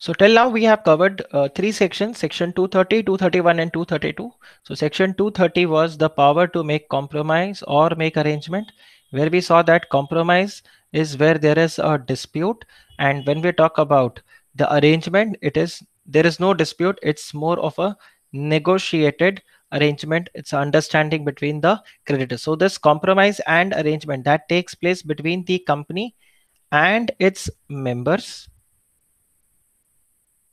So till now we have covered uh, three sections, section 230, 231 and 232. So section 230 was the power to make compromise or make arrangement where we saw that compromise is where there is a dispute. And when we talk about the arrangement, it is there is no dispute. It's more of a negotiated arrangement it's understanding between the creditors so this compromise and arrangement that takes place between the company and its members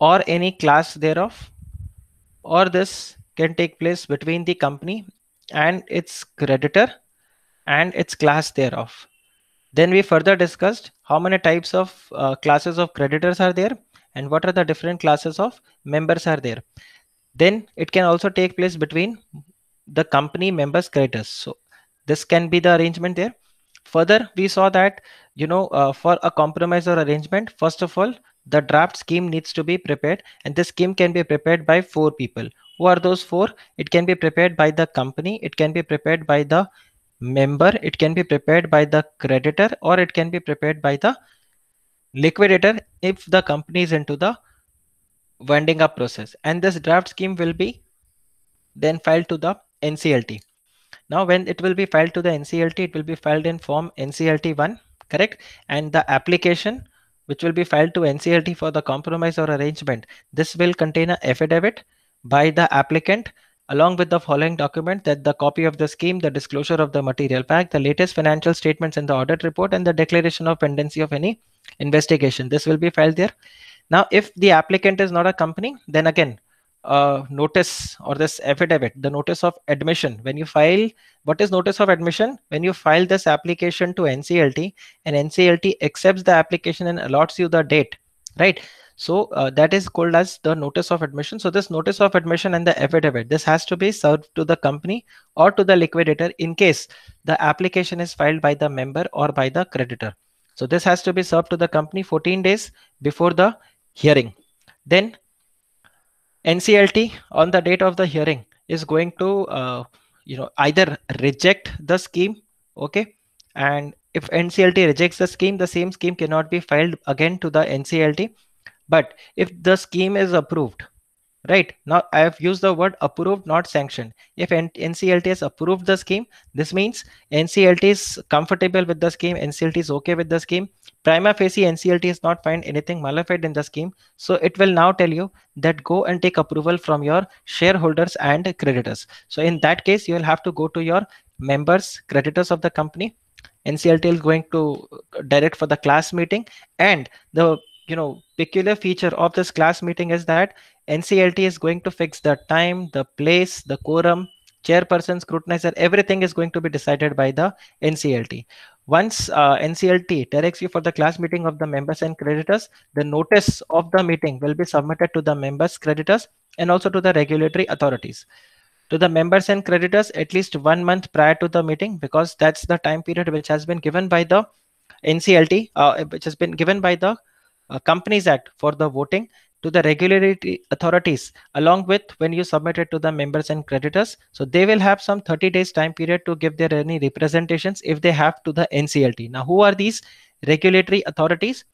or any class thereof, or this can take place between the company and its creditor and its class thereof. Then we further discussed how many types of uh, classes of creditors are there and what are the different classes of members are there. Then it can also take place between the company members creditors. So this can be the arrangement there. Further, we saw that, you know, uh, for a compromise or arrangement, first of all, the draft scheme needs to be prepared and this scheme can be prepared by four people who are those four it can be prepared by the company it can be prepared by the member it can be prepared by the creditor or it can be prepared by the liquidator if the company is into the winding up process and this draft scheme will be then filed to the nclt now when it will be filed to the nclt it will be filed in form nclt1 correct and the application which will be filed to NCLT for the compromise or arrangement. This will contain an affidavit by the applicant along with the following document that the copy of the scheme, the disclosure of the material fact, the latest financial statements and the audit report, and the declaration of pendency of any investigation. This will be filed there. Now, if the applicant is not a company, then again, uh, notice or this affidavit, the notice of admission. When you file, what is notice of admission? When you file this application to NCLT and NCLT accepts the application and allots you the date, right? So uh, that is called as the notice of admission. So this notice of admission and the affidavit, this has to be served to the company or to the liquidator in case the application is filed by the member or by the creditor. So this has to be served to the company 14 days before the hearing. Then NCLT on the date of the hearing is going to uh, you know either reject the scheme, okay, and if NCLT rejects the scheme, the same scheme cannot be filed again to the NCLT. But if the scheme is approved, right now i have used the word approved not sanctioned if nclt has approved the scheme this means nclt is comfortable with the scheme nclt is okay with the scheme prima facie nclt has not find anything malified in the scheme so it will now tell you that go and take approval from your shareholders and creditors so in that case you will have to go to your members creditors of the company nclt is going to direct for the class meeting and the you know peculiar feature of this class meeting is that nclt is going to fix the time the place the quorum chairperson scrutinizer everything is going to be decided by the nclt once uh, nclt directs you for the class meeting of the members and creditors the notice of the meeting will be submitted to the members creditors and also to the regulatory authorities to the members and creditors at least one month prior to the meeting because that's the time period which has been given by the nclt uh, which has been given by the uh, companies Act for the voting to the regulatory authorities along with when you submit it to the members and creditors. So they will have some 30 days time period to give their any representations if they have to the NCLT. Now, who are these regulatory authorities?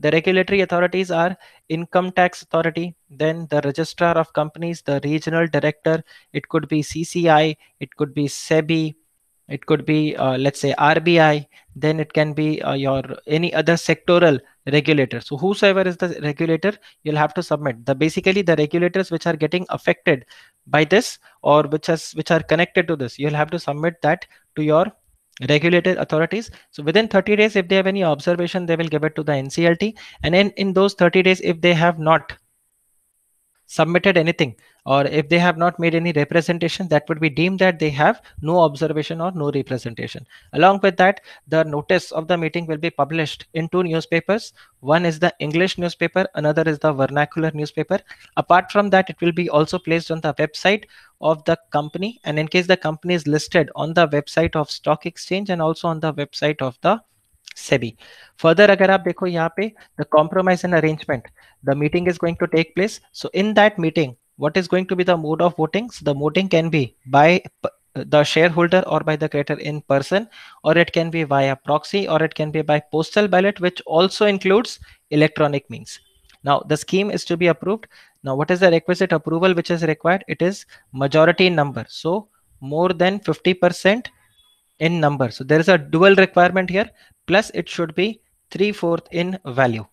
The regulatory authorities are income tax authority, then the registrar of companies, the regional director, it could be CCI, it could be SEBI, it could be uh, let's say rbi then it can be uh, your any other sectoral regulator so whosoever is the regulator you'll have to submit the basically the regulators which are getting affected by this or which has which are connected to this you'll have to submit that to your regulated authorities so within 30 days if they have any observation they will give it to the nclt and in in those 30 days if they have not submitted anything or if they have not made any representation that would be deemed that they have no observation or no representation along with that the notice of the meeting will be published in two newspapers one is the english newspaper another is the vernacular newspaper apart from that it will be also placed on the website of the company and in case the company is listed on the website of stock exchange and also on the website of the Sebi. Further, अगर आप देखो the compromise and arrangement. The meeting is going to take place. So, in that meeting, what is going to be the mode of voting so the voting can be by the shareholder or by the creator in person or it can be via proxy or it can be by postal ballot which also includes electronic means now the scheme is to be approved now what is the requisite approval which is required it is majority number so more than 50 percent in number. So there is a dual requirement here. Plus it should be 3 fourth in value.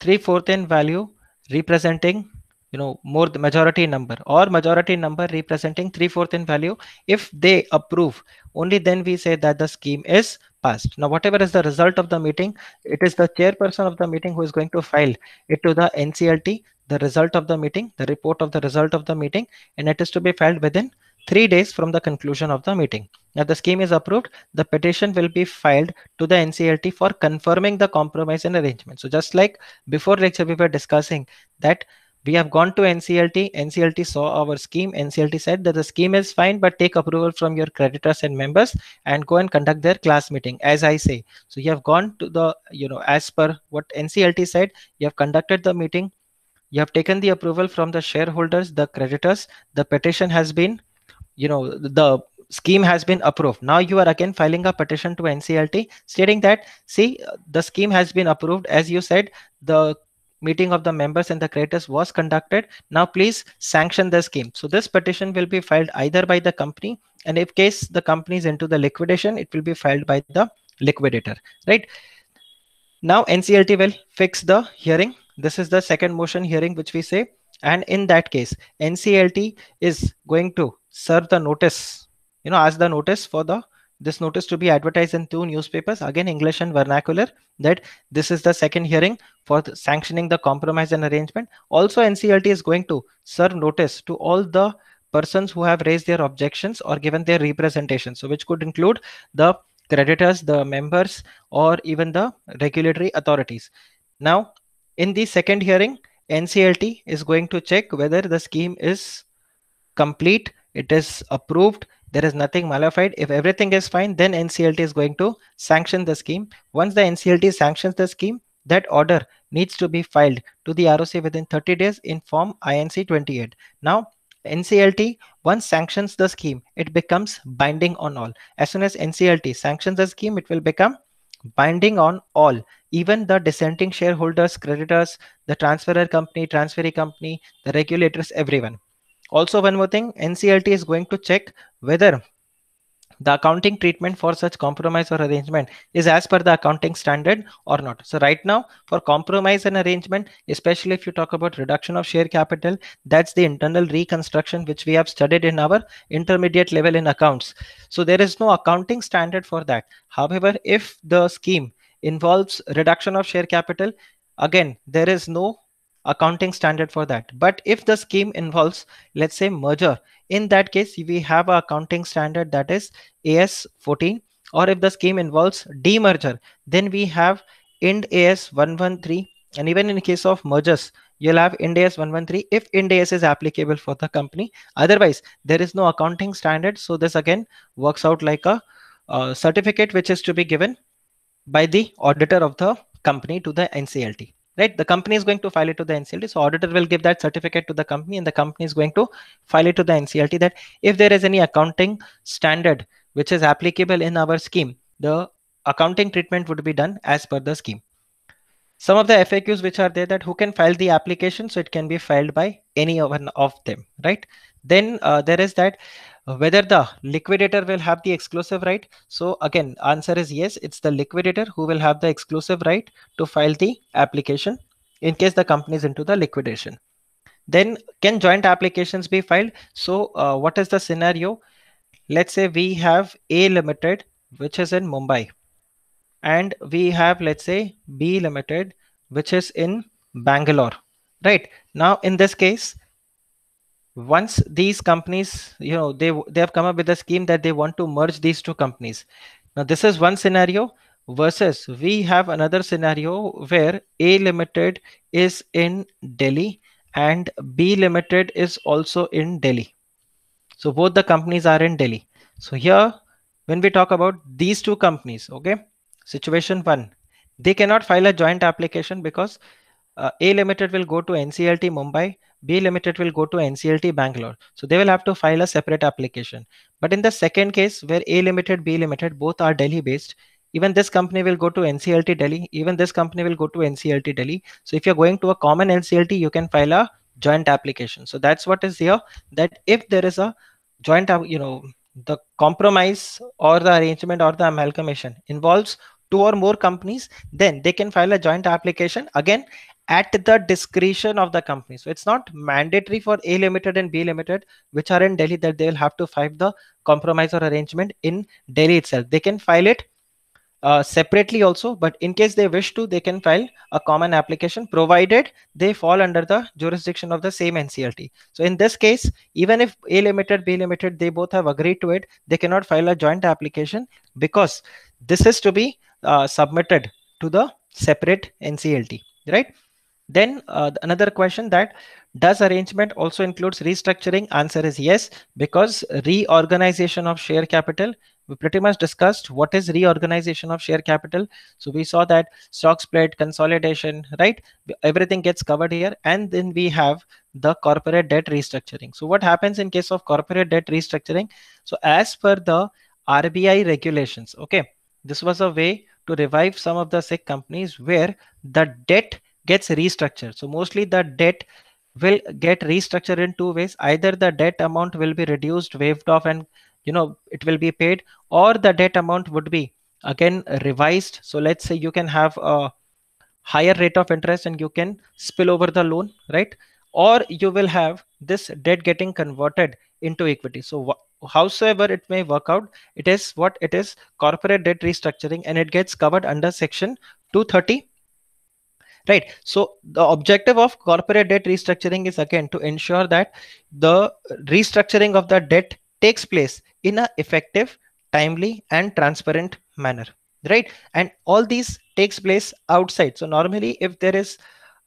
3 fourth in value representing you know more the majority number or majority number representing 3 fourth in value if they approve only then we say that the scheme is passed now whatever is the result of the meeting it is the chairperson of the meeting who is going to file it to the nclt the result of the meeting the report of the result of the meeting and it is to be filed within three days from the conclusion of the meeting. If the scheme is approved, the petition will be filed to the NCLT for confirming the compromise and arrangement. So just like before lecture, we were discussing that we have gone to NCLT. NCLT saw our scheme. NCLT said that the scheme is fine, but take approval from your creditors and members and go and conduct their class meeting, as I say. So you have gone to the, you know, as per what NCLT said, you have conducted the meeting. You have taken the approval from the shareholders, the creditors. The petition has been you know the scheme has been approved now you are again filing a petition to nclt stating that see uh, the scheme has been approved as you said the meeting of the members and the creators was conducted now please sanction the scheme so this petition will be filed either by the company and if case the company is into the liquidation it will be filed by the liquidator right now nclt will fix the hearing this is the second motion hearing which we say and in that case nclt is going to Serve the notice you know ask the notice for the this notice to be advertised in two newspapers again english and vernacular that this is the second hearing for the sanctioning the compromise and arrangement also nclt is going to serve notice to all the persons who have raised their objections or given their representation so which could include the creditors the members or even the regulatory authorities now in the second hearing nclt is going to check whether the scheme is complete it is approved there is nothing malified if everything is fine then nclt is going to sanction the scheme once the nclt sanctions the scheme that order needs to be filed to the roc within 30 days in form inc 28 now NCLT once sanctions the scheme, it becomes binding on all. As soon as NCLT sanctions the scheme, it will become binding on all even the dissenting shareholders creditors the transferor company transferee company the regulators everyone also, one more thing, NCLT is going to check whether the accounting treatment for such compromise or arrangement is as per the accounting standard or not. So right now for compromise and arrangement, especially if you talk about reduction of share capital, that's the internal reconstruction which we have studied in our intermediate level in accounts. So there is no accounting standard for that. However, if the scheme involves reduction of share capital, again, there is no accounting standard for that. But if the scheme involves, let's say, merger, in that case, we have an accounting standard that is AS 14. Or if the scheme involves demerger, then we have IND AS 113. And even in case of mergers, you'll have Ind AS 113 if Ind AS is applicable for the company. Otherwise, there is no accounting standard. So this again works out like a, a certificate which is to be given by the auditor of the company to the NCLT right? The company is going to file it to the NCLT. So auditor will give that certificate to the company and the company is going to file it to the NCLT that if there is any accounting standard which is applicable in our scheme, the accounting treatment would be done as per the scheme. Some of the FAQs which are there that who can file the application, so it can be filed by any one of them, right? Then uh, there is that whether the liquidator will have the exclusive right. So again, answer is yes. It's the liquidator who will have the exclusive right to file the application in case the company is into the liquidation. Then can joint applications be filed? So uh, what is the scenario? Let's say we have A Limited, which is in Mumbai. And we have, let's say, B Limited, which is in Bangalore, right? Now, in this case, once these companies you know they they have come up with a scheme that they want to merge these two companies now this is one scenario versus we have another scenario where a limited is in delhi and b limited is also in delhi so both the companies are in delhi so here when we talk about these two companies okay situation one they cannot file a joint application because uh, A Limited will go to NCLT Mumbai, B Limited will go to NCLT Bangalore. So they will have to file a separate application. But in the second case, where A Limited, B Limited, both are Delhi based, even this company will go to NCLT Delhi, even this company will go to NCLT Delhi. So if you're going to a common NCLT, you can file a joint application. So that's what is here that if there is a joint, uh, you know, the compromise or the arrangement or the amalgamation involves two or more companies, then they can file a joint application. Again, at the discretion of the company. So it's not mandatory for A Limited and B Limited, which are in Delhi, that they will have to file the compromise or arrangement in Delhi itself. They can file it uh, separately also, but in case they wish to, they can file a common application provided they fall under the jurisdiction of the same NCLT. So in this case, even if A Limited, B Limited, they both have agreed to it, they cannot file a joint application because this is to be uh, submitted to the separate NCLT, right? Then uh, another question that does arrangement also includes restructuring? Answer is yes, because reorganization of share capital, we pretty much discussed what is reorganization of share capital. So we saw that stock split, consolidation, right? Everything gets covered here. And then we have the corporate debt restructuring. So what happens in case of corporate debt restructuring? So as per the RBI regulations, okay, this was a way to revive some of the sick companies where the debt gets restructured. So mostly the debt will get restructured in two ways. Either the debt amount will be reduced, waived off, and you know it will be paid, or the debt amount would be again revised. So let's say you can have a higher rate of interest and you can spill over the loan, right? Or you will have this debt getting converted into equity. So howsoever it may work out, it is what it is corporate debt restructuring and it gets covered under section 230 right so the objective of corporate debt restructuring is again to ensure that the restructuring of the debt takes place in an effective timely and transparent manner right and all these takes place outside so normally if there is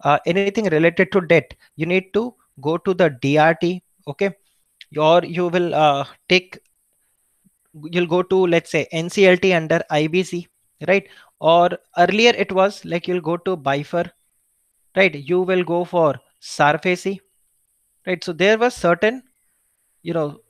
uh, anything related to debt you need to go to the drt okay or you will uh, take you'll go to let's say nclt under ibc right or earlier it was like you'll go to Bifer, right? You will go for Sarfacy, right? So there was certain, you know,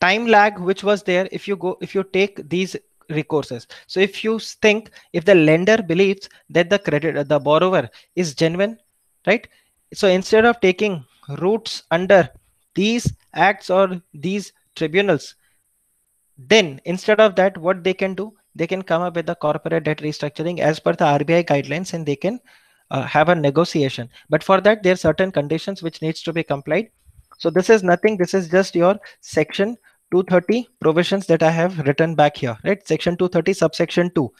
time lag which was there if you go if you take these recourses. So if you think if the lender believes that the credit the borrower is genuine, right? So instead of taking routes under these acts or these tribunals, then instead of that, what they can do, they can come up with the corporate debt restructuring as per the RBI guidelines and they can uh, have a negotiation. But for that, there are certain conditions which needs to be complied. So this is nothing. This is just your section 230 provisions that I have written back here, right? Section 230, subsection 2,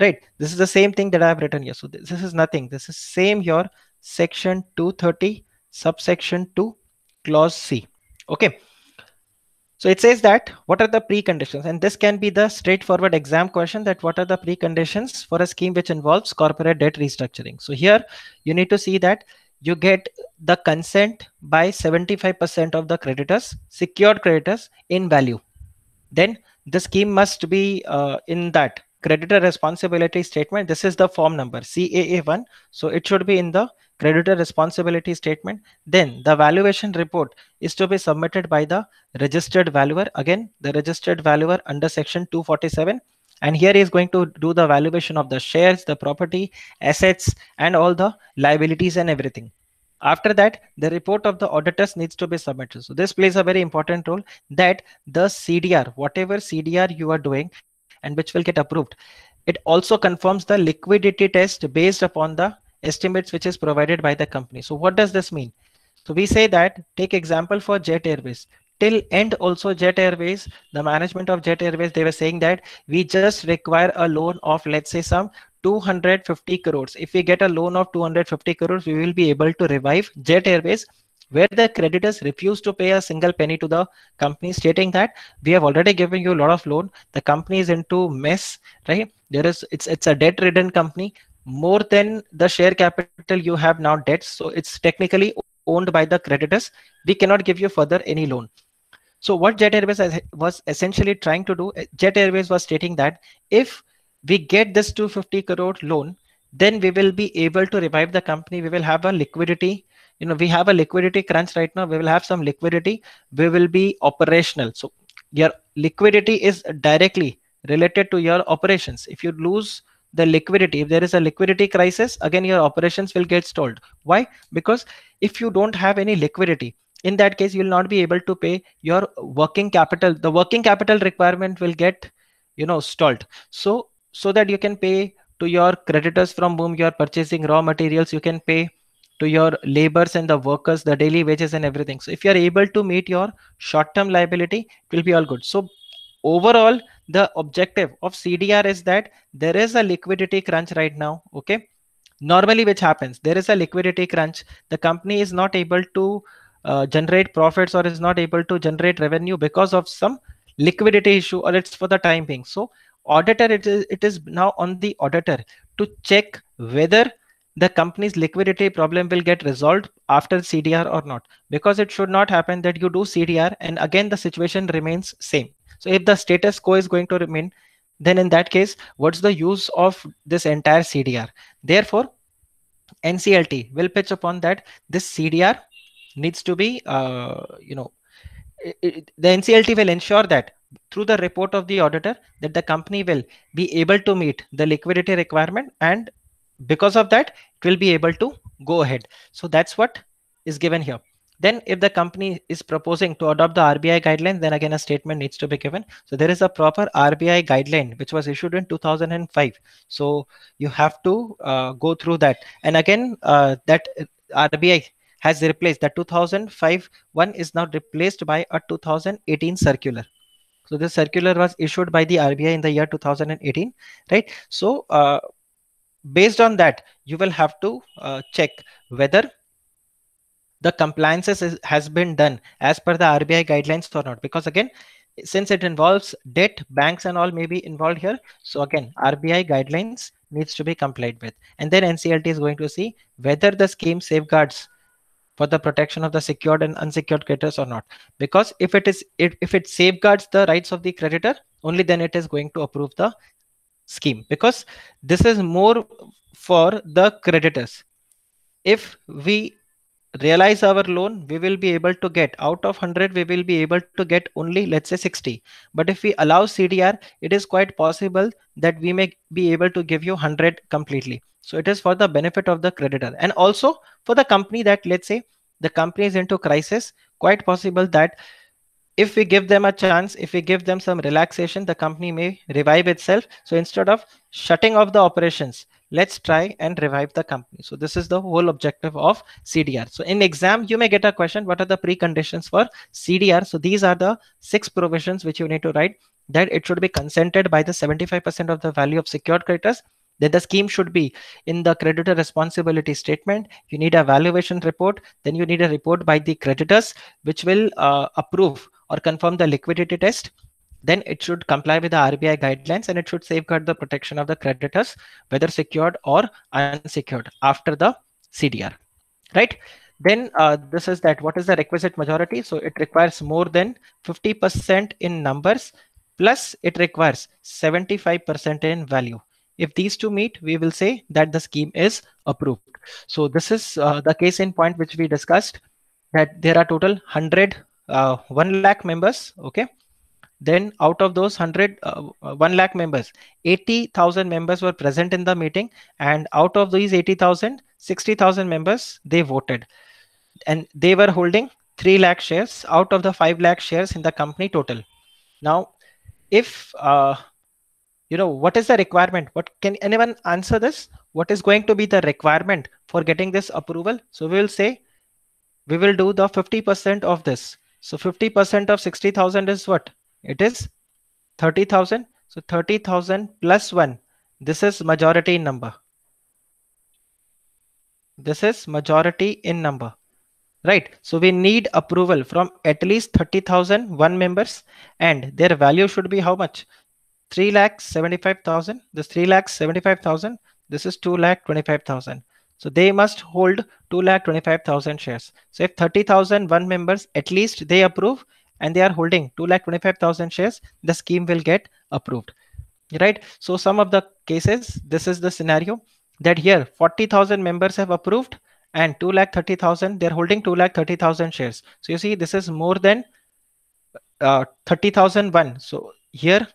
right? This is the same thing that I have written here. So this, this is nothing. This is same here, section 230, subsection 2, clause C. Okay. So it says that what are the preconditions? And this can be the straightforward exam question that what are the preconditions for a scheme which involves corporate debt restructuring? So here you need to see that you get the consent by 75% of the creditors, secured creditors in value. Then the scheme must be uh, in that creditor responsibility statement. This is the form number CAA1. So it should be in the creditor responsibility statement. Then the valuation report is to be submitted by the registered valuer. Again, the registered valuer under section 247. And here he is going to do the valuation of the shares, the property, assets, and all the liabilities and everything. After that, the report of the auditors needs to be submitted. So this plays a very important role that the CDR, whatever CDR you are doing, and which will get approved. It also confirms the liquidity test based upon the estimates which is provided by the company. So what does this mean? So we say that take example for Jet Airways. Till end also Jet Airways, the management of Jet Airways, they were saying that we just require a loan of let's say some 250 crores. If we get a loan of 250 crores, we will be able to revive Jet Airways where the creditors refuse to pay a single penny to the company stating that we have already given you a lot of loan the company is into mess right there is it's it's a debt ridden company more than the share capital you have now debts so it's technically owned by the creditors we cannot give you further any loan so what jet airways was essentially trying to do eh, jet airways was stating that if we get this 250 crore loan then we will be able to revive the company we will have a liquidity you know we have a liquidity crunch right now we will have some liquidity we will be operational so your liquidity is directly related to your operations if you lose the liquidity if there is a liquidity crisis again your operations will get stalled why because if you don't have any liquidity in that case you will not be able to pay your working capital the working capital requirement will get you know stalled so so that you can pay to your creditors from whom you are purchasing raw materials you can pay to your labors and the workers, the daily wages and everything. So if you are able to meet your short-term liability, it will be all good. So overall, the objective of CDR is that there is a liquidity crunch right now. Okay. Normally, which happens, there is a liquidity crunch. The company is not able to uh, generate profits or is not able to generate revenue because of some liquidity issue or it's for the time being. So auditor, it is, it is now on the auditor to check whether the company's liquidity problem will get resolved after CDR or not, because it should not happen that you do CDR and again the situation remains same. So if the status quo is going to remain, then in that case, what's the use of this entire CDR? Therefore, NCLT will pitch upon that this CDR needs to be, uh, you know, it, it, the NCLT will ensure that through the report of the auditor that the company will be able to meet the liquidity requirement and because of that it will be able to go ahead so that's what is given here then if the company is proposing to adopt the RBI guideline, then again a statement needs to be given. So there is a proper RBI guideline which was issued in 2005. So you have to uh, go through that. And again, uh, that RBI has replaced that 2005 one is now replaced by a 2018 circular. So this circular was issued by the RBI in the year 2018, right? So uh, based on that you will have to uh, check whether the compliances is, has been done as per the RBI guidelines or not because again since it involves debt banks and all may be involved here so again RBI guidelines needs to be complied with and then NCLT is going to see whether the scheme safeguards for the protection of the secured and unsecured creditors or not because if it is if, if it safeguards the rights of the creditor only then it is going to approve the scheme because this is more for the creditors. If we realize our loan, we will be able to get out of 100, we will be able to get only, let's say 60. But if we allow CDR, it is quite possible that we may be able to give you 100 completely. So it is for the benefit of the creditor and also for the company that, let's say, the company is into crisis, quite possible that if we give them a chance, if we give them some relaxation, the company may revive itself. So instead of shutting off the operations, let's try and revive the company. So this is the whole objective of CDR. So in exam, you may get a question, what are the preconditions for CDR? So these are the six provisions which you need to write that it should be consented by the 75% of the value of secured creditors that the scheme should be in the creditor responsibility statement you need a valuation report then you need a report by the creditors which will uh, approve or confirm the liquidity test then it should comply with the RBI guidelines and it should safeguard the protection of the creditors, whether secured or unsecured after the CDR, right? Then uh, this is that what is the requisite majority? So it requires more than 50% in numbers, plus it requires 75% in value. If these two meet, we will say that the scheme is approved. So this is uh, the case in point which we discussed that there are total 100, uh, 1 lakh members. Okay. Then out of those 100, uh, uh, 1 lakh members, 80,000 members were present in the meeting. And out of these 80,000, 60,000 members, they voted. And they were holding 3 lakh shares out of the 5 lakh shares in the company total. Now, if uh, you know what is the requirement what can anyone answer this what is going to be the requirement for getting this approval so we will say we will do the 50% of this so 50% of 60000 is what it is 30000 so 30000 plus 1 this is majority in number this is majority in number right so we need approval from at least 30000 one members and their value should be how much 3 lakh 75,000. This 3 lakh 75,000. This is 2 lakh 25,000. So they must hold 2 lakh 25,000 shares. So if 30,000 one members, at least they approve and they are holding 2 lakh 25,000 shares, the scheme will get approved, right? So some of the cases, this is the scenario that here 40,000 members have approved and 2 lakh 30,000, they're holding 2 lakh 30,000 shares. So you see, this is more than uh, 30,001. So here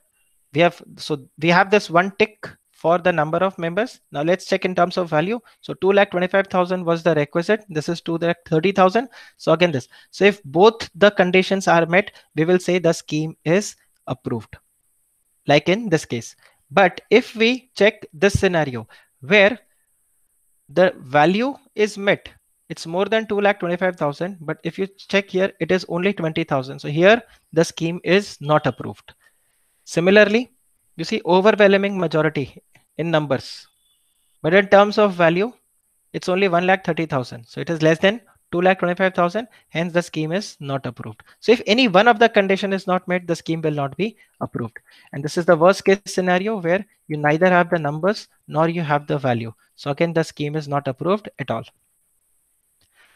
we have so we have this one tick for the number of members. Now let's check in terms of value. So 2,25,000 was the requisite. This is 2,30,000. So again, this. So if both the conditions are met, we will say the scheme is approved, like in this case. But if we check this scenario where the value is met, it's more than 2,25,000. But if you check here, it is only 20,000. So here the scheme is not approved. Similarly, you see overwhelming majority in numbers, but in terms of value, it's only 1,30,000. So it is less than 2,25,000. Hence, the scheme is not approved. So if any one of the condition is not met, the scheme will not be approved. And this is the worst case scenario where you neither have the numbers nor you have the value. So again, the scheme is not approved at all.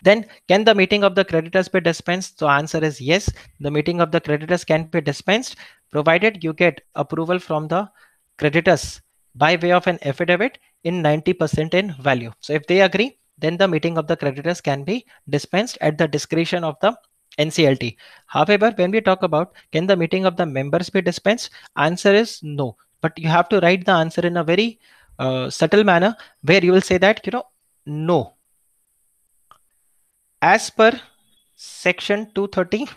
Then can the meeting of the creditors be dispensed? So answer is yes, the meeting of the creditors can be dispensed provided you get approval from the creditors by way of an affidavit in 90% in value. So if they agree, then the meeting of the creditors can be dispensed at the discretion of the NCLT. However, when we talk about can the meeting of the members be dispensed, answer is no. But you have to write the answer in a very uh, subtle manner where you will say that, you know, no. As per section 230,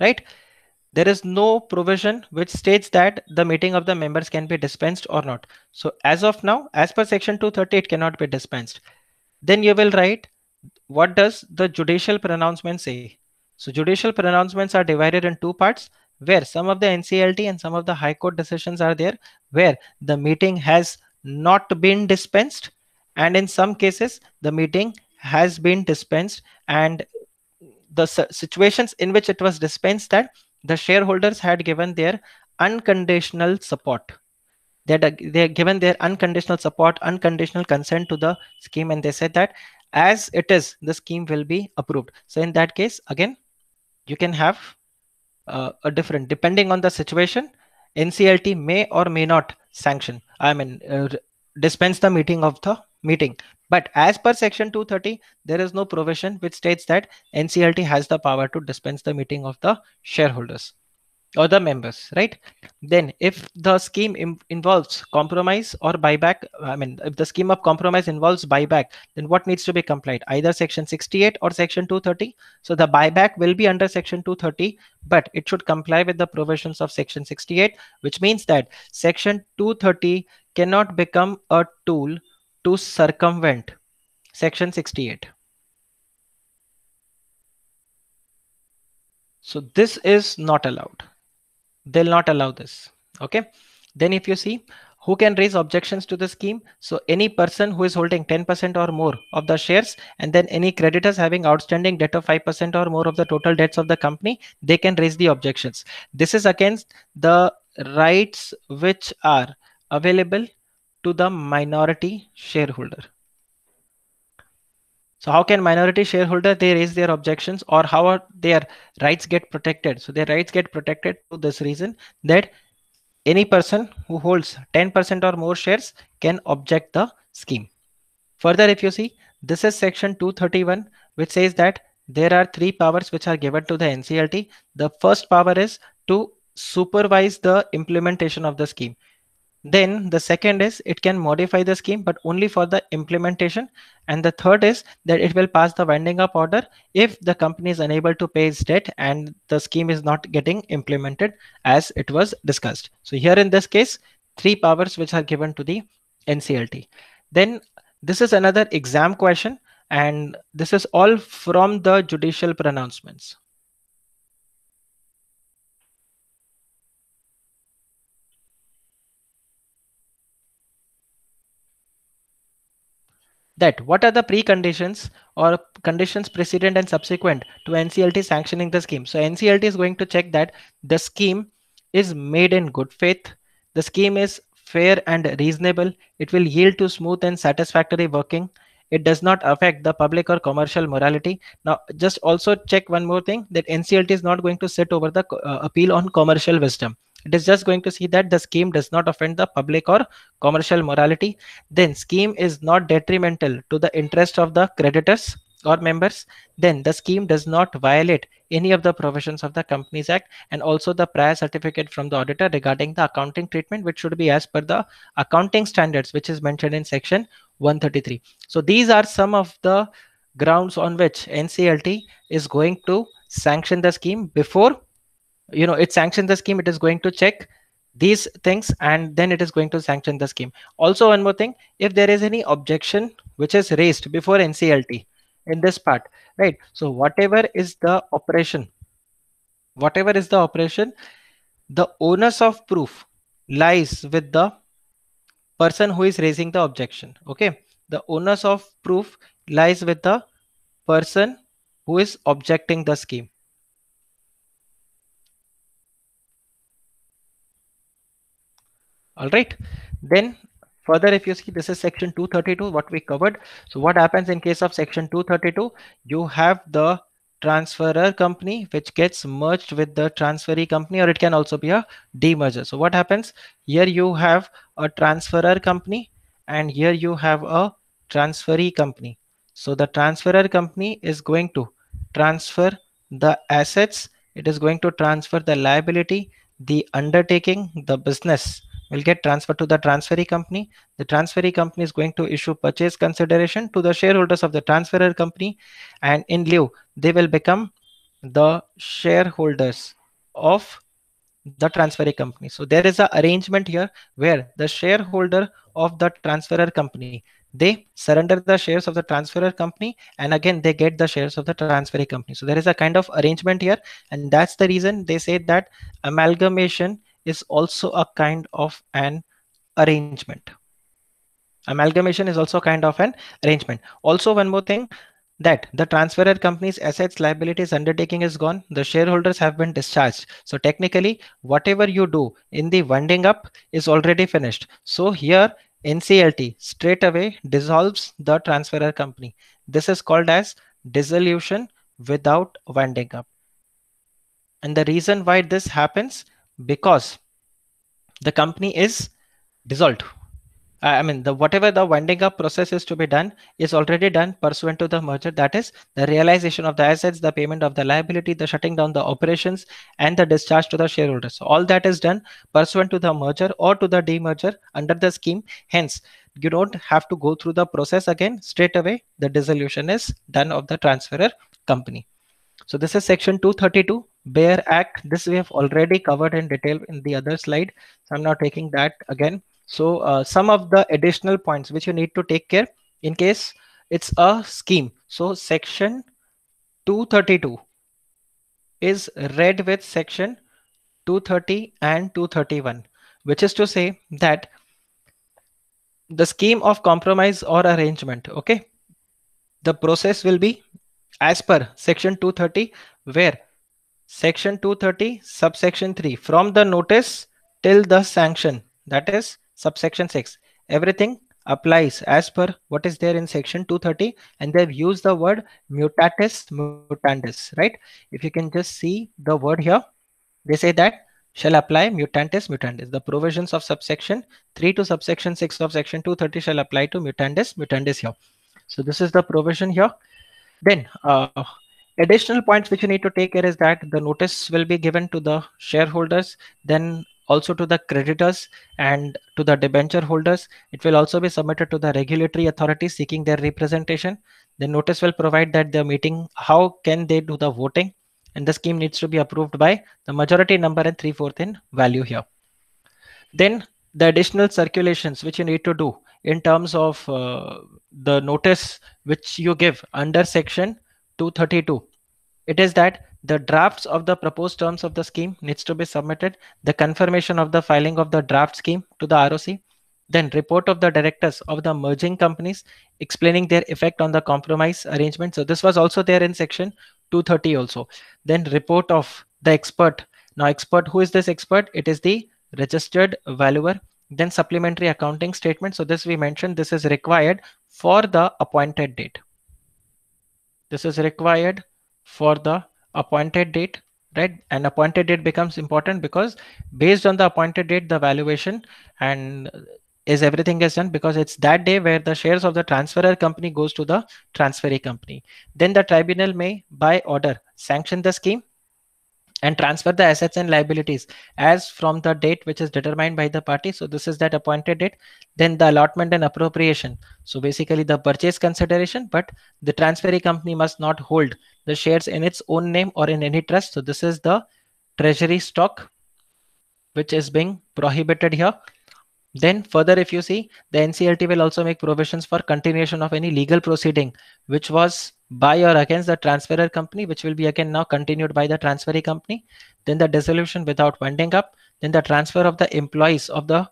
right? there is no provision which states that the meeting of the members can be dispensed or not. So as of now, as per section 230, it cannot be dispensed. Then you will write, what does the judicial pronouncement say? So judicial pronouncements are divided in two parts where some of the NCLT and some of the high court decisions are there where the meeting has not been dispensed. And in some cases, the meeting has been dispensed and the situations in which it was dispensed that the shareholders had given their unconditional support. They had, they had given their unconditional support, unconditional consent to the scheme, and they said that as it is, the scheme will be approved. So in that case, again, you can have uh, a different, depending on the situation, NCLT may or may not sanction, I mean, uh, dispense the meeting of the meeting. But as per section 230, there is no provision which states that NCLT has the power to dispense the meeting of the shareholders or the members, right? Then if the scheme involves compromise or buyback, I mean, if the scheme of compromise involves buyback, then what needs to be complied? Either section 68 or section 230. So the buyback will be under section 230, but it should comply with the provisions of section 68, which means that section 230 cannot become a tool to circumvent section 68. So this is not allowed. They'll not allow this. Okay. Then if you see who can raise objections to the scheme. So any person who is holding 10% or more of the shares and then any creditors having outstanding debt of 5% or more of the total debts of the company, they can raise the objections. This is against the rights which are available to the minority shareholder. So how can minority shareholder, they raise their objections or how are their rights get protected? So their rights get protected for this reason that any person who holds 10% or more shares can object the scheme. Further, if you see, this is section 231, which says that there are three powers which are given to the NCLT. The first power is to supervise the implementation of the scheme. Then the second is it can modify the scheme, but only for the implementation. And the third is that it will pass the winding up order if the company is unable to pay its debt and the scheme is not getting implemented as it was discussed. So here in this case, three powers which are given to the NCLT. Then this is another exam question and this is all from the judicial pronouncements. that what are the preconditions or conditions precedent and subsequent to NCLT sanctioning the scheme. So NCLT is going to check that the scheme is made in good faith. The scheme is fair and reasonable. It will yield to smooth and satisfactory working. It does not affect the public or commercial morality. Now, just also check one more thing that NCLT is not going to sit over the uh, appeal on commercial wisdom it is just going to see that the scheme does not offend the public or commercial morality then scheme is not detrimental to the interest of the creditors or members then the scheme does not violate any of the provisions of the companies act and also the prior certificate from the auditor regarding the accounting treatment which should be as per the accounting standards which is mentioned in section 133 so these are some of the grounds on which nclt is going to sanction the scheme before you know it sanctions the scheme it is going to check these things and then it is going to sanction the scheme also one more thing if there is any objection which is raised before nclt in this part right so whatever is the operation whatever is the operation the onus of proof lies with the person who is raising the objection okay the onus of proof lies with the person who is objecting the scheme all right then further if you see this is section 232 what we covered so what happens in case of section 232 you have the transferor company which gets merged with the transferee company or it can also be a demerger so what happens here you have a transferor company and here you have a transferee company so the transferor company is going to transfer the assets it is going to transfer the liability the undertaking the business will get transferred to the transferee company. The transferee company is going to issue purchase consideration to the shareholders of the transferor company, and in lieu, they will become the shareholders of the transferee company. So there is an arrangement here where the shareholder of the transferor company they surrender the shares of the transferor company and again they get the shares of the transferee company so there is a kind of arrangement here and that's the reason they say that amalgamation is also a kind of an arrangement. Amalgamation is also kind of an arrangement. Also, one more thing that the transferor company's assets, liabilities, undertaking is gone. The shareholders have been discharged. So technically, whatever you do in the winding up is already finished. So here, NCLT straight away dissolves the transferor company. This is called as dissolution without winding up. And the reason why this happens because the company is dissolved. Uh, I mean, the whatever the winding up process is to be done is already done pursuant to the merger. That is the realization of the assets, the payment of the liability, the shutting down the operations, and the discharge to the shareholders. So all that is done pursuant to the merger or to the demerger under the scheme. Hence, you don't have to go through the process again straight away. The dissolution is done of the transferor company. So this is section 232 Bayer Act. This we have already covered in detail in the other slide. So I'm not taking that again. So uh, some of the additional points which you need to take care in case it's a scheme. So section 232 is read with section 230 and 231, which is to say that the scheme of compromise or arrangement, okay, the process will be as per section 230 where section 230 subsection 3 from the notice till the sanction that is subsection 6 everything applies as per what is there in section 230 and they've used the word mutatis mutandis right if you can just see the word here they say that shall apply mutantis mutandis the provisions of subsection 3 to subsection 6 of section 230 shall apply to mutantis mutandis here so this is the provision here then uh, additional points which you need to take care is that the notice will be given to the shareholders then also to the creditors and to the debenture holders it will also be submitted to the regulatory authorities seeking their representation the notice will provide that the meeting how can they do the voting and the scheme needs to be approved by the majority number and three-fourth in value here then the additional circulations which you need to do in terms of uh, the notice which you give under section 232 it is that the drafts of the proposed terms of the scheme needs to be submitted, the confirmation of the filing of the draft scheme to the ROC, then report of the directors of the merging companies explaining their effect on the compromise arrangement. So this was also there in section 230 also. Then report of the expert. Now expert, who is this expert? It is the registered valuer. Then supplementary accounting statement. So this we mentioned, this is required for the appointed date. This is required for the appointed date, right? And appointed date becomes important because based on the appointed date, the valuation and is everything is done because it's that day where the shares of the transferor company goes to the transferee company. Then the tribunal may, by order, sanction the scheme and transfer the assets and liabilities as from the date which is determined by the party. So this is that appointed date, then the allotment and appropriation. So basically the purchase consideration, but the transferee company must not hold the shares in its own name or in any trust. So this is the treasury stock, which is being prohibited here. Then further, if you see, the NCLT will also make provisions for continuation of any legal proceeding, which was by or against the transferor company, which will be again now continued by the transferee company, then the dissolution without winding up, then the transfer of the employees of the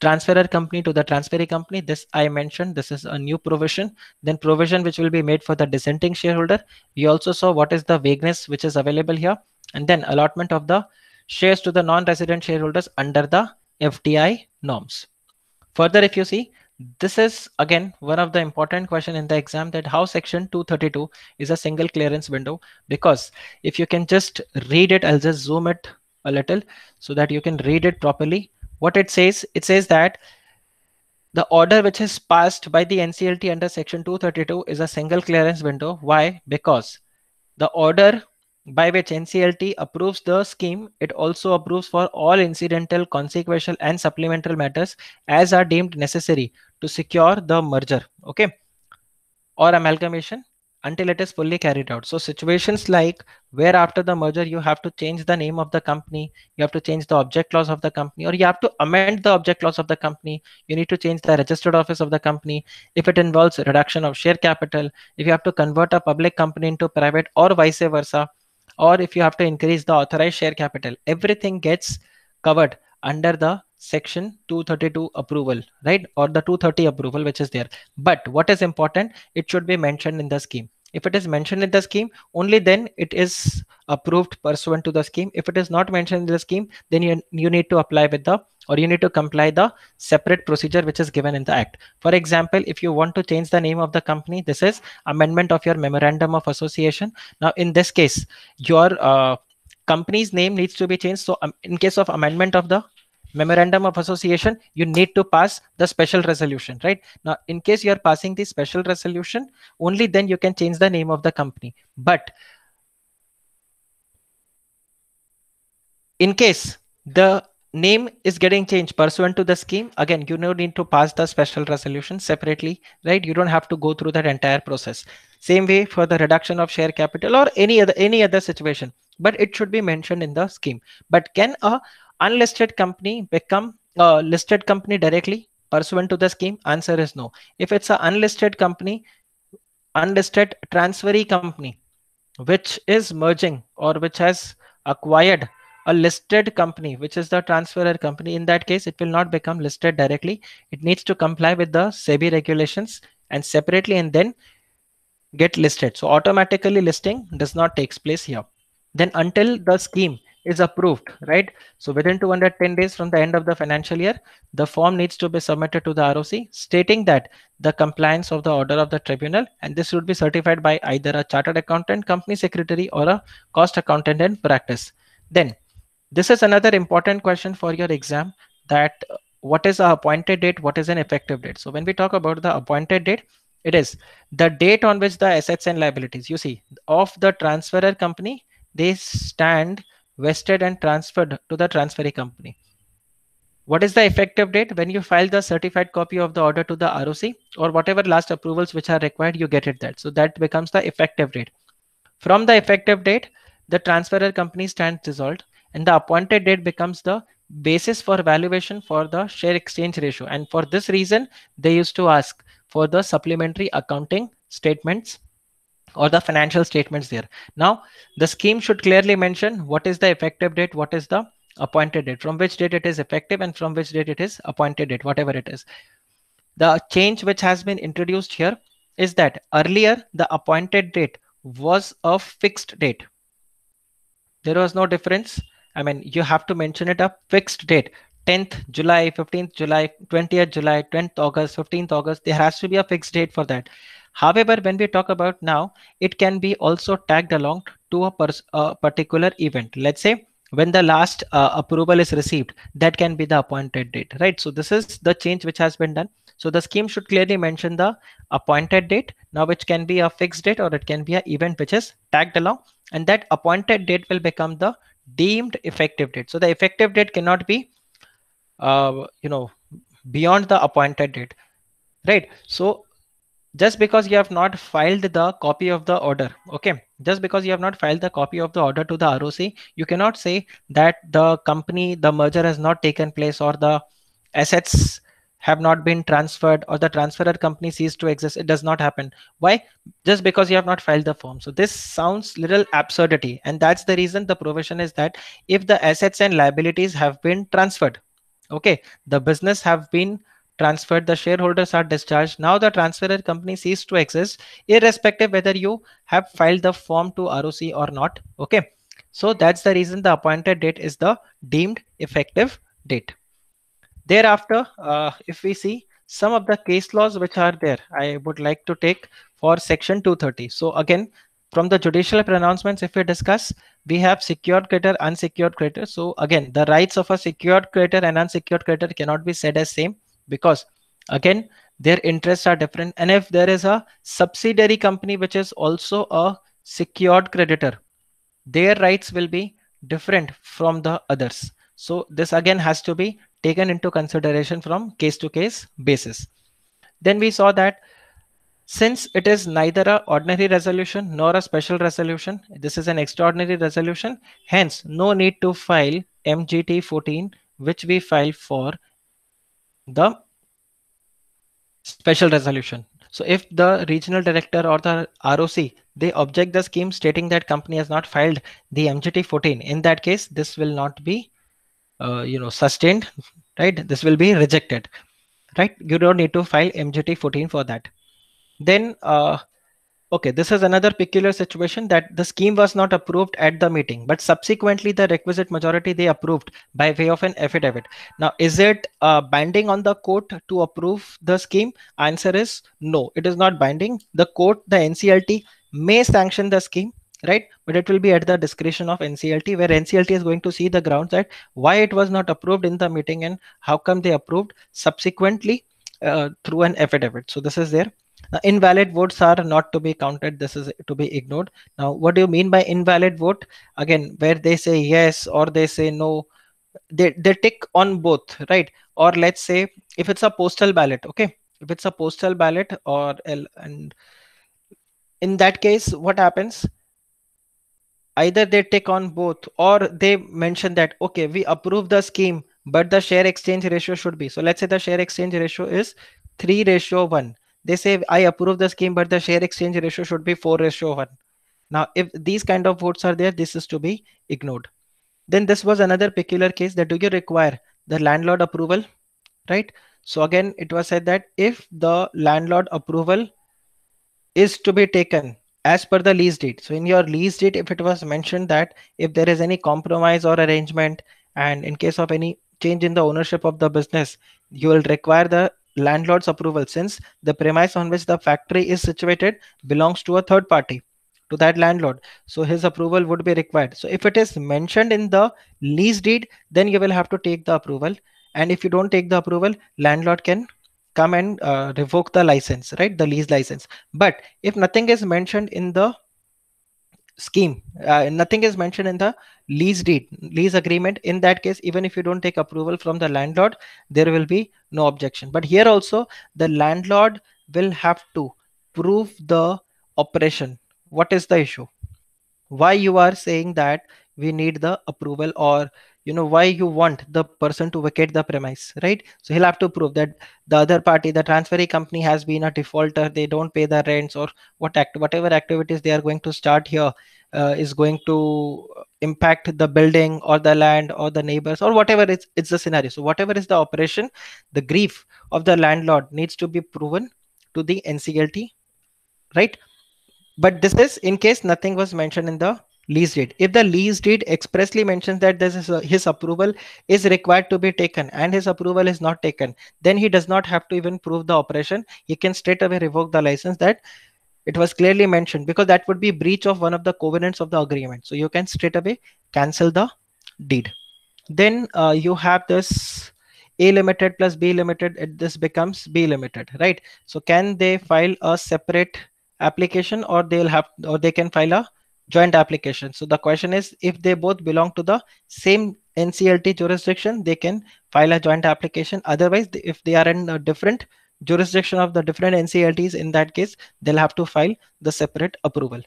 transferor company to the transferee company. This I mentioned, this is a new provision. Then provision which will be made for the dissenting shareholder. We also saw what is the vagueness which is available here. And then allotment of the shares to the non-resident shareholders under the FDI norms. Further, if you see, this is again one of the important question in the exam that how section 232 is a single clearance window because if you can just read it i'll just zoom it a little so that you can read it properly what it says it says that the order which is passed by the nclt under section 232 is a single clearance window why because the order by which NCLT approves the scheme, it also approves for all incidental, consequential, and supplemental matters as are deemed necessary to secure the merger okay or amalgamation until it is fully carried out. So situations like where after the merger you have to change the name of the company, you have to change the object clause of the company, or you have to amend the object clause of the company. You need to change the registered office of the company. If it involves reduction of share capital, if you have to convert a public company into private or vice versa, or if you have to increase the authorized share capital, everything gets covered under the section 232 approval, right? Or the 230 approval, which is there. But what is important, it should be mentioned in the scheme. If it is mentioned in the scheme, only then it is approved pursuant to the scheme. If it is not mentioned in the scheme, then you, you need to apply with the or you need to comply the separate procedure which is given in the act. For example, if you want to change the name of the company, this is amendment of your memorandum of association. Now, in this case, your uh, company's name needs to be changed. So um, in case of amendment of the memorandum of association you need to pass the special resolution right now in case you are passing the special resolution only then you can change the name of the company but in case the name is getting changed pursuant to the scheme again you no need to pass the special resolution separately right you don't have to go through that entire process same way for the reduction of share capital or any other any other situation but it should be mentioned in the scheme but can a unlisted company become a uh, listed company directly pursuant to the scheme? Answer is no. If it's an unlisted company, unlisted transferee company, which is merging or which has acquired a listed company, which is the transferer company, in that case, it will not become listed directly. It needs to comply with the SEBI regulations and separately and then get listed. So automatically listing does not takes place here. Then until the scheme is approved, right? So within 210 days from the end of the financial year, the form needs to be submitted to the ROC stating that the compliance of the order of the tribunal and this should be certified by either a chartered accountant, company secretary or a cost accountant in practice. Then this is another important question for your exam that what is an appointed date? What is an effective date? So when we talk about the appointed date, it is the date on which the assets and liabilities, you see, of the transferor company, they stand vested and transferred to the transferee company. What is the effective date? When you file the certified copy of the order to the ROC or whatever last approvals which are required, you get it that. So that becomes the effective date. From the effective date, the transferor company stands dissolved and the appointed date becomes the basis for valuation for the share exchange ratio. And for this reason, they used to ask for the supplementary accounting statements or the financial statements there. Now, the scheme should clearly mention what is the effective date, what is the appointed date, from which date it is effective and from which date it is appointed date, whatever it is. The change which has been introduced here is that earlier the appointed date was a fixed date. There was no difference. I mean, you have to mention it a fixed date. 10th July, 15th July, 20th July, 10th August, 15th August. There has to be a fixed date for that. However, when we talk about now, it can be also tagged along to a, a particular event. Let's say when the last uh, approval is received, that can be the appointed date, right? So this is the change which has been done. So the scheme should clearly mention the appointed date now, which can be a fixed date or it can be an event which is tagged along and that appointed date will become the deemed effective date. So the effective date cannot be, uh, you know, beyond the appointed date, right? So just because you have not filed the copy of the order okay just because you have not filed the copy of the order to the roc you cannot say that the company the merger has not taken place or the assets have not been transferred or the transferred company ceased to exist it does not happen why just because you have not filed the form so this sounds little absurdity and that's the reason the provision is that if the assets and liabilities have been transferred okay the business have been transferred, the shareholders are discharged. Now the transferor company ceased to exist, irrespective whether you have filed the form to ROC or not. Okay. So that's the reason the appointed date is the deemed effective date. Thereafter, uh, if we see some of the case laws which are there, I would like to take for section 230. So again, from the judicial pronouncements, if we discuss, we have secured creditor, unsecured creditor. So again, the rights of a secured creditor and unsecured creditor cannot be said as same because again their interests are different and if there is a subsidiary company which is also a secured creditor their rights will be different from the others so this again has to be taken into consideration from case to case basis then we saw that since it is neither a ordinary resolution nor a special resolution this is an extraordinary resolution hence no need to file mgt 14 which we filed for the special resolution. So if the regional director or the ROC, they object the scheme stating that company has not filed the MGT 14, in that case, this will not be, uh, you know, sustained, right? This will be rejected, right? You don't need to file MGT 14 for that. Then uh, Okay, this is another peculiar situation that the scheme was not approved at the meeting, but subsequently the requisite majority they approved by way of an affidavit. Now, is it uh, binding on the court to approve the scheme? Answer is no, it is not binding. The court, the NCLT may sanction the scheme, right? But it will be at the discretion of NCLT where NCLT is going to see the grounds that why it was not approved in the meeting and how come they approved subsequently uh, through an affidavit. So this is there. Now, invalid votes are not to be counted. This is to be ignored. Now, what do you mean by invalid vote? Again, where they say yes or they say no, they, they tick on both, right? Or let's say if it's a postal ballot, okay? If it's a postal ballot or and in that case, what happens? Either they tick on both or they mention that, okay, we approve the scheme, but the share exchange ratio should be. So let's say the share exchange ratio is 3 ratio 1 they say i approve the scheme but the share exchange ratio should be 4 ratio 1 now if these kind of votes are there this is to be ignored then this was another peculiar case that do you require the landlord approval right so again it was said that if the landlord approval is to be taken as per the lease deed so in your lease deed if it was mentioned that if there is any compromise or arrangement and in case of any change in the ownership of the business you will require the landlord's approval since the premise on which the factory is situated belongs to a third party to that landlord so his approval would be required so if it is mentioned in the lease deed then you will have to take the approval and if you don't take the approval landlord can come and uh, revoke the license right the lease license but if nothing is mentioned in the scheme. Uh, nothing is mentioned in the lease deed, lease agreement. In that case, even if you don't take approval from the landlord, there will be no objection. But here also, the landlord will have to prove the operation. What is the issue? Why you are saying that we need the approval or you know why you want the person to vacate the premise right so he'll have to prove that the other party the transferee company has been a defaulter they don't pay the rents or what act whatever activities they are going to start here uh, is going to impact the building or the land or the neighbors or whatever it's it's the scenario so whatever is the operation the grief of the landlord needs to be proven to the nclt right but this is in case nothing was mentioned in the lease deed. If the lease deed expressly mentions that this is a, uh, his approval is required to be taken and his approval is not taken, then he does not have to even prove the operation. He can straight away revoke the license that it was clearly mentioned because that would be breach of one of the covenants of the agreement. So you can straight away cancel the deed. Then uh, you have this A limited plus B limited. It, this becomes B limited, right? So can they file a separate application or they'll have or they can file a joint application. So the question is if they both belong to the same NCLT jurisdiction, they can file a joint application. Otherwise, if they are in a different jurisdiction of the different NCLTs, in that case, they'll have to file the separate approval.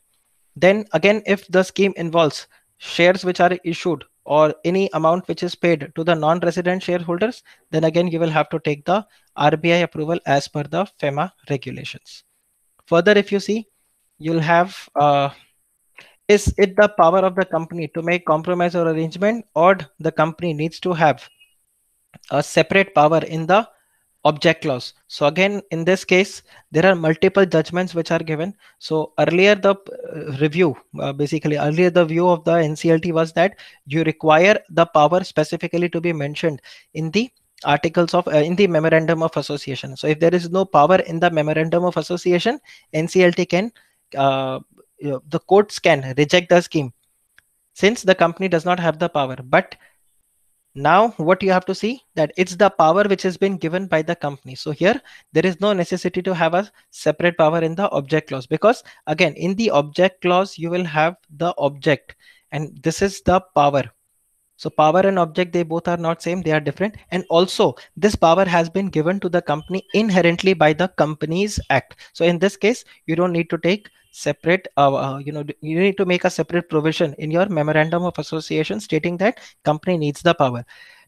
Then again, if the scheme involves shares which are issued or any amount which is paid to the non-resident shareholders, then again, you will have to take the RBI approval as per the FEMA regulations. Further, if you see, you'll have uh, is it the power of the company to make compromise or arrangement or the company needs to have a separate power in the object clause. So again, in this case, there are multiple judgments which are given. So earlier the uh, review, uh, basically earlier the view of the NCLT was that you require the power specifically to be mentioned in the articles of uh, in the memorandum of association. So if there is no power in the memorandum of association, NCLT can uh, uh, the courts can reject the scheme since the company does not have the power but now what you have to see that it's the power which has been given by the company so here there is no necessity to have a separate power in the object clause because again in the object clause you will have the object and this is the power so power and object they both are not same they are different and also this power has been given to the company inherently by the companies act so in this case you don't need to take separate uh, uh, you know you need to make a separate provision in your memorandum of association stating that company needs the power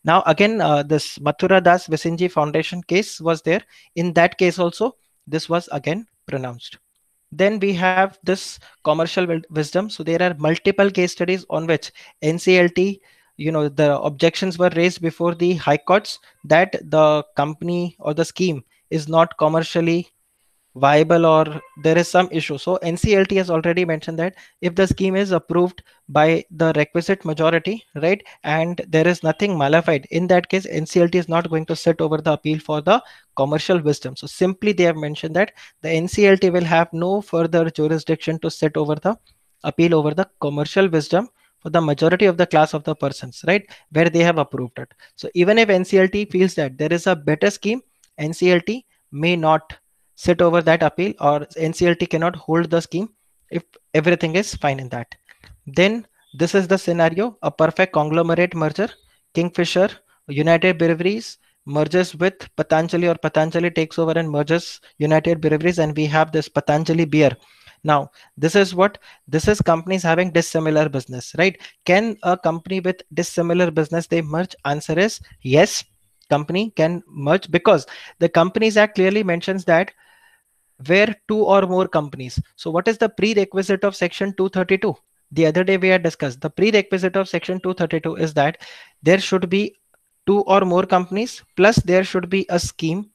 now again uh, this mathura das visinji foundation case was there in that case also this was again pronounced then we have this commercial wisdom so there are multiple case studies on which nclt you know the objections were raised before the high courts that the company or the scheme is not commercially viable or there is some issue. So NCLT has already mentioned that if the scheme is approved by the requisite majority, right, and there is nothing malified, in that case, NCLT is not going to sit over the appeal for the commercial wisdom. So simply they have mentioned that the NCLT will have no further jurisdiction to sit over the appeal over the commercial wisdom for the majority of the class of the persons, right, where they have approved it. So even if NCLT feels that there is a better scheme, NCLT may not sit over that appeal or NCLT cannot hold the scheme if everything is fine in that. Then this is the scenario, a perfect conglomerate merger, Kingfisher, United Breweries, merges with Patanjali or Patanjali takes over and merges United Breweries and we have this Patanjali beer. Now, this is what this is companies having dissimilar business, right? Can a company with dissimilar business they merge? Answer is yes, company can merge because the Companies Act clearly mentions that where two or more companies. So what is the prerequisite of section 232? The other day we had discussed the prerequisite of section 232 is that there should be two or more companies plus there should be a scheme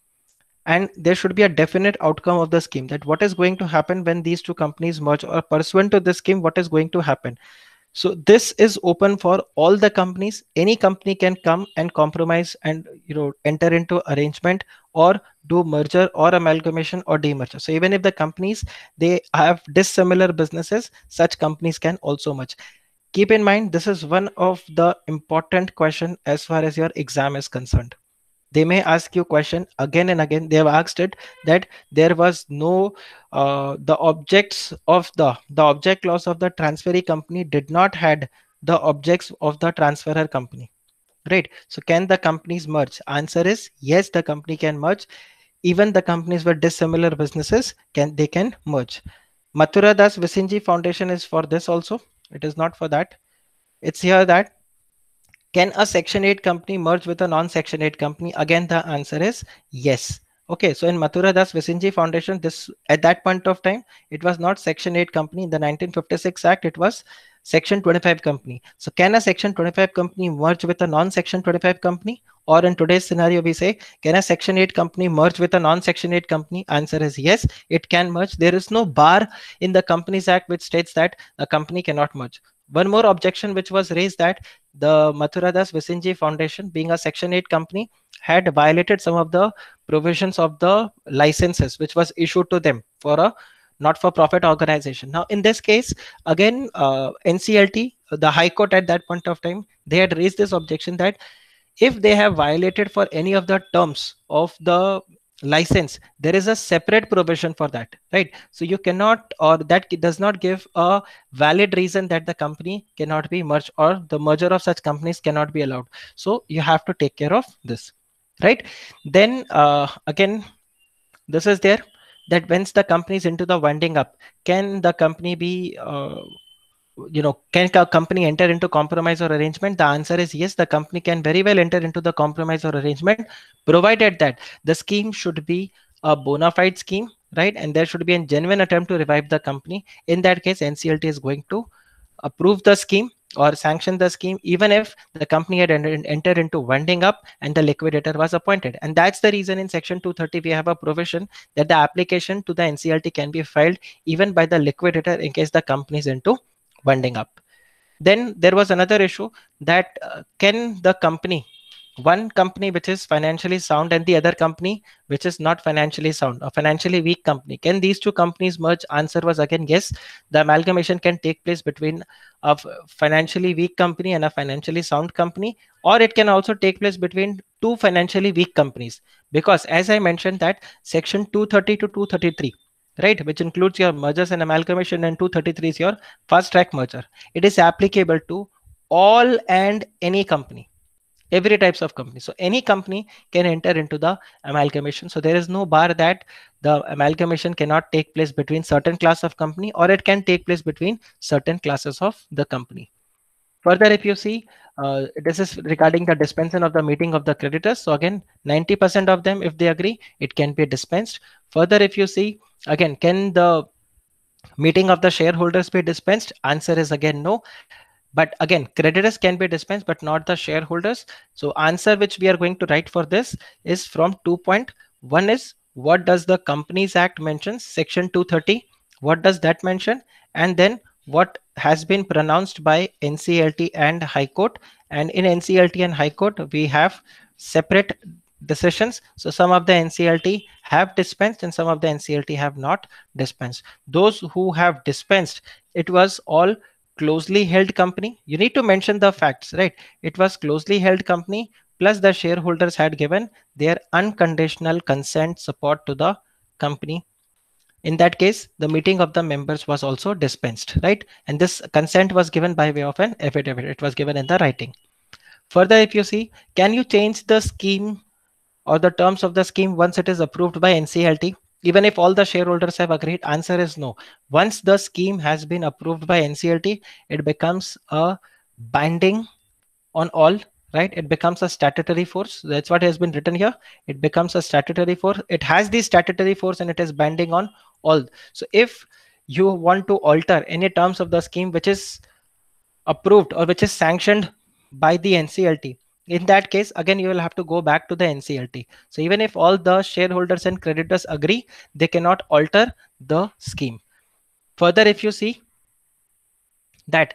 and there should be a definite outcome of the scheme that what is going to happen when these two companies merge or pursuant to this scheme what is going to happen so this is open for all the companies any company can come and compromise and you know enter into arrangement or do merger or amalgamation or demerger. So even if the companies, they have dissimilar businesses, such companies can also merge. Keep in mind, this is one of the important question as far as your exam is concerned. They may ask you question again and again. They have asked it that there was no uh, the objects of the the object clause of the transferee company did not had the objects of the transferer company Right. So can the companies merge? Answer is yes, the company can merge. Even the companies with dissimilar businesses can they can merge. Mathura Das Visinji Foundation is for this also. It is not for that. It's here that can a Section 8 company merge with a non-Section 8 company? Again, the answer is yes. Okay, so in Mathura Das Visinji Foundation, this at that point of time, it was not Section 8 company in the 1956 Act. It was Section 25 company. So can a Section 25 company merge with a non-Section 25 company? Or in today's scenario, we say, can a Section 8 company merge with a non-Section 8 company? Answer is yes, it can merge. There is no bar in the Companies Act which states that a company cannot merge. One more objection which was raised that the Mathuradas Visinji Foundation, being a Section 8 company, had violated some of the provisions of the licenses which was issued to them for a not-for-profit organization. Now, in this case, again, uh, NCLT, the High Court at that point of time, they had raised this objection that if they have violated for any of the terms of the license there is a separate provision for that right so you cannot or that does not give a valid reason that the company cannot be merged or the merger of such companies cannot be allowed so you have to take care of this right then uh, again this is there that once the company is into the winding up, can the company be uh, you know can a company enter into compromise or arrangement the answer is yes the company can very well enter into the compromise or arrangement provided that the scheme should be a bona fide scheme right and there should be a genuine attempt to revive the company in that case nclt is going to approve the scheme or sanction the scheme even if the company had entered into winding up and the liquidator was appointed and that's the reason in section 230 we have a provision that the application to the nclt can be filed even by the liquidator in case the company is into winding up then there was another issue that uh, can the company one company which is financially sound and the other company which is not financially sound a financially weak company can these two companies merge answer was again yes the amalgamation can take place between a financially weak company and a financially sound company or it can also take place between two financially weak companies because as i mentioned that section 230 to 233 right which includes your mergers and amalgamation and 233 is your fast track merger it is applicable to all and any company every types of company. So any company can enter into the amalgamation. So there is no bar that the amalgamation cannot take place between certain class of company or it can take place between certain classes of the company. Further, if you see, uh, this is regarding the dispensing of the meeting of the creditors. So again, 90% of them, if they agree, it can be dispensed. Further, if you see, again, can the meeting of the shareholders be dispensed? Answer is again no. But again, creditors can be dispensed, but not the shareholders. So answer which we are going to write for this is from 2.1 is what does the Companies Act mention, section 230? What does that mention? And then what has been pronounced by NCLT and High Court. And in NCLT and High Court, we have separate decisions. So some of the NCLT have dispensed and some of the NCLT have not dispensed. Those who have dispensed, it was all closely held company you need to mention the facts right it was closely held company plus the shareholders had given their unconditional consent support to the company in that case the meeting of the members was also dispensed right and this consent was given by way of an affidavit it was given in the writing further if you see can you change the scheme or the terms of the scheme once it is approved by nclt even if all the shareholders have agreed answer is no once the scheme has been approved by nclt it becomes a binding on all right it becomes a statutory force that's what has been written here it becomes a statutory force it has the statutory force and it is binding on all so if you want to alter any terms of the scheme which is approved or which is sanctioned by the nclt in that case again you will have to go back to the nclt so even if all the shareholders and creditors agree they cannot alter the scheme further if you see that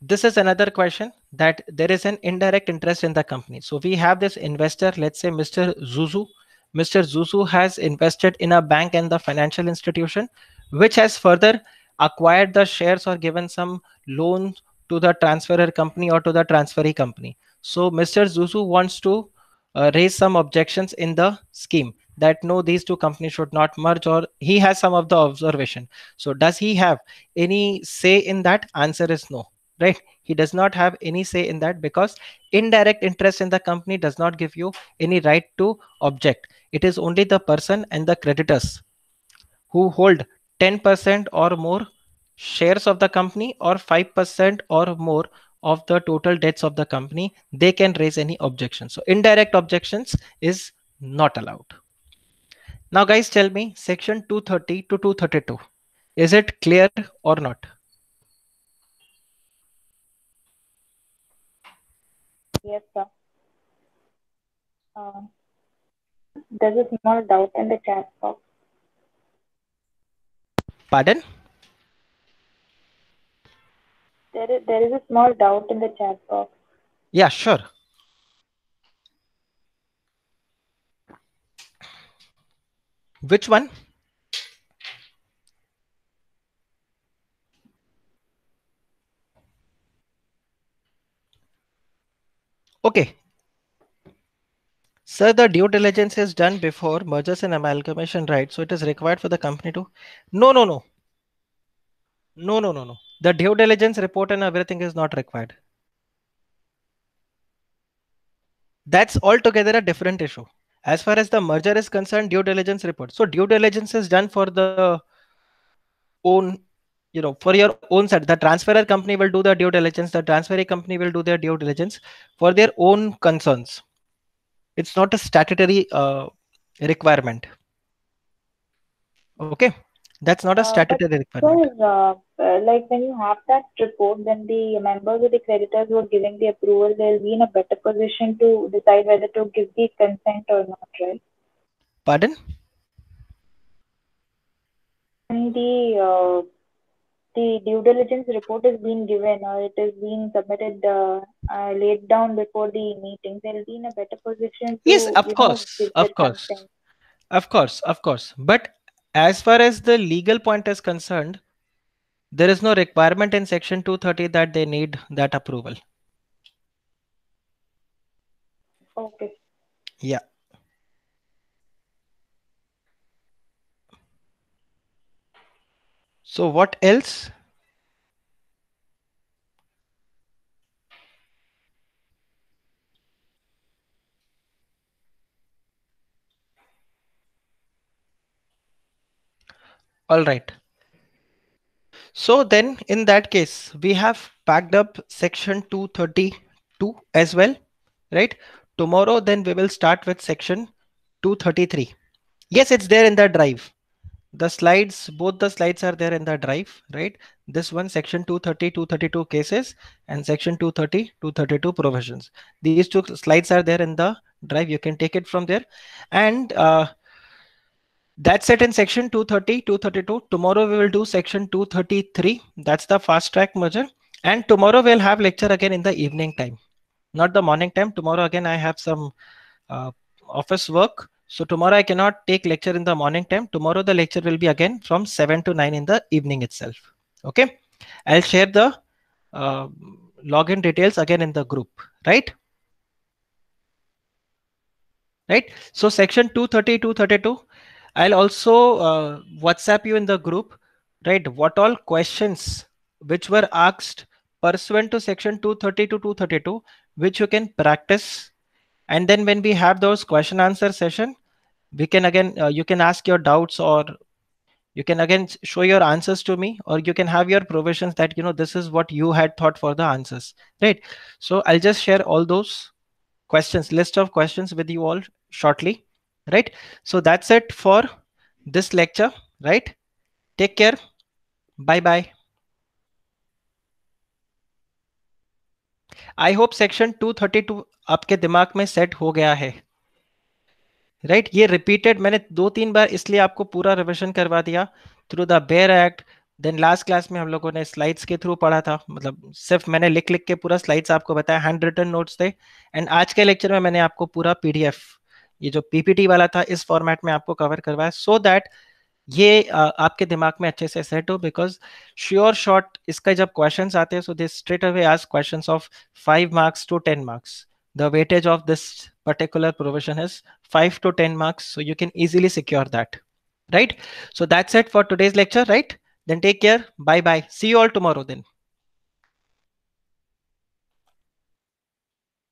this is another question that there is an indirect interest in the company so we have this investor let's say mr zuzu mr zuzu has invested in a bank and the financial institution which has further acquired the shares or given some loan to the transferor company or to the transferee company so Mr. Zuzu wants to uh, raise some objections in the scheme that no, these two companies should not merge or he has some of the observation. So does he have any say in that? Answer is no, right? He does not have any say in that because indirect interest in the company does not give you any right to object. It is only the person and the creditors who hold 10% or more shares of the company or 5% or more of the total debts of the company, they can raise any objection. So indirect objections is not allowed. Now guys, tell me section 230 to 232, is it clear or not? Yes, sir. Uh, there's a small doubt in the chat box. Pardon? There is, there is a small doubt in the chat box. Yeah, sure. Which one? Okay. Sir, the due diligence is done before mergers and amalgamation, right? So it is required for the company to. No, no, no. No, no, no, no the due diligence report and everything is not required that's altogether a different issue as far as the merger is concerned due diligence report so due diligence is done for the own you know for your own side the transferor company will do the due diligence the transferee company will do their due diligence for their own concerns it's not a statutory uh, requirement okay that's not a uh, statutory requirement. Sir, uh, uh, like when you have that report, then the members or the creditors who are giving the approval, they'll be in a better position to decide whether to give the consent or not, right? Pardon? When the uh, the due diligence report is being given or it is being submitted uh, uh, laid down before the meeting, they'll be in a better position. yes, of course, of course, consent. of course, of course. But as far as the legal point is concerned, there is no requirement in section 230 that they need that approval. Okay. Yeah. So what else? All right. So then in that case, we have packed up section 232 as well, right? Tomorrow, then we will start with section 233. Yes, it's there in the drive. The slides, both the slides are there in the drive, right? This one, section 230, 232 cases and section 230, 232 provisions. These two slides are there in the drive. You can take it from there. And uh, that's it in section 230, 232. Tomorrow we will do section 233. That's the fast track merger. And tomorrow we'll have lecture again in the evening time, not the morning time. Tomorrow again, I have some uh, office work. So tomorrow I cannot take lecture in the morning time. Tomorrow the lecture will be again from 7 to 9 in the evening itself. Okay. I'll share the uh, login details again in the group, right? Right. So section 230, 232 I'll also uh, WhatsApp you in the group, right? What all questions which were asked pursuant to section 232, 232, which you can practice. And then when we have those question answer session, we can again, uh, you can ask your doubts or you can again show your answers to me or you can have your provisions that, you know, this is what you had thought for the answers, right? So I'll just share all those questions, list of questions with you all shortly. right so that's it for this lecture right take care bye bye I hope section 232 आपके दिमाग में set हो गया है right right? ये repeated मैंने दो तीन बार इसलिए आपको पूरा रिविजन करवा दिया through the bare act then last class में हम लोगों ने स्लाइड्स के थ्रू पढ़ा था मतलब सिर्फ मैंने लिख लिख के पूरा स्लाइड्स आपको बताया हैंड रिटर्न नोट्स थे एंड आज के लेक्चर में मैंने आपको पूरा पीडीएफ ये जो पीपीटी वाला था इस फॉर्मेट में आपको कवर करवाया सो दैट ये आपके दिमाग में अच्छे से सेट हो बिकॉज श्योर शॉर्ट इसका जब क्वेश्चन आते हैं सो दिस स्ट्रेट अवे आज question of five marks to ten marks the weightage of this particular provision is five to ten marks so you can easily secure that right so that set for today's lecture right then take care bye bye see all tomorrow then